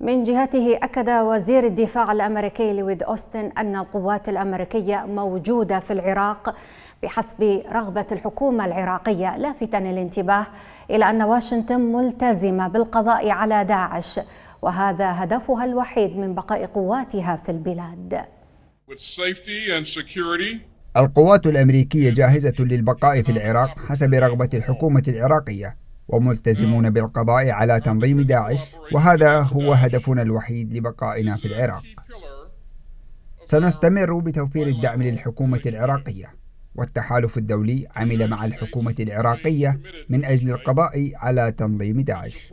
من جهته أكد وزير الدفاع الأمريكي لويد أوستن أن القوات الأمريكية موجودة في العراق بحسب رغبة الحكومة العراقية لافتا الانتباه إلى أن واشنطن ملتزمة بالقضاء على داعش وهذا هدفها الوحيد من بقاء قواتها في البلاد القوات الأمريكية جاهزة للبقاء في العراق حسب رغبة الحكومة العراقية وملتزمون بالقضاء على تنظيم داعش وهذا هو هدفنا الوحيد لبقائنا في العراق سنستمر بتوفير الدعم للحكومة العراقية والتحالف الدولي عمل مع الحكومة العراقية من أجل القضاء على تنظيم داعش